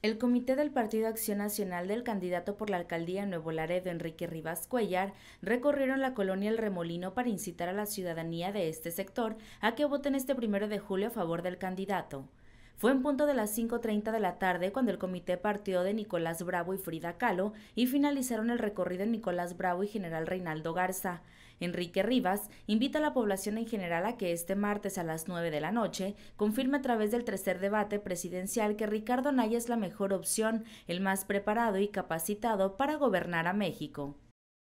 El comité del Partido Acción Nacional del candidato por la alcaldía Nuevo Laredo, Enrique Rivas Cuellar, recorrieron la colonia El Remolino para incitar a la ciudadanía de este sector a que voten este primero de julio a favor del candidato. Fue en punto de las 5.30 de la tarde cuando el comité partió de Nicolás Bravo y Frida Kahlo y finalizaron el recorrido en Nicolás Bravo y General Reinaldo Garza. Enrique Rivas invita a la población en general a que este martes a las 9 de la noche confirme a través del tercer debate presidencial que Ricardo Naya es la mejor opción, el más preparado y capacitado para gobernar a México.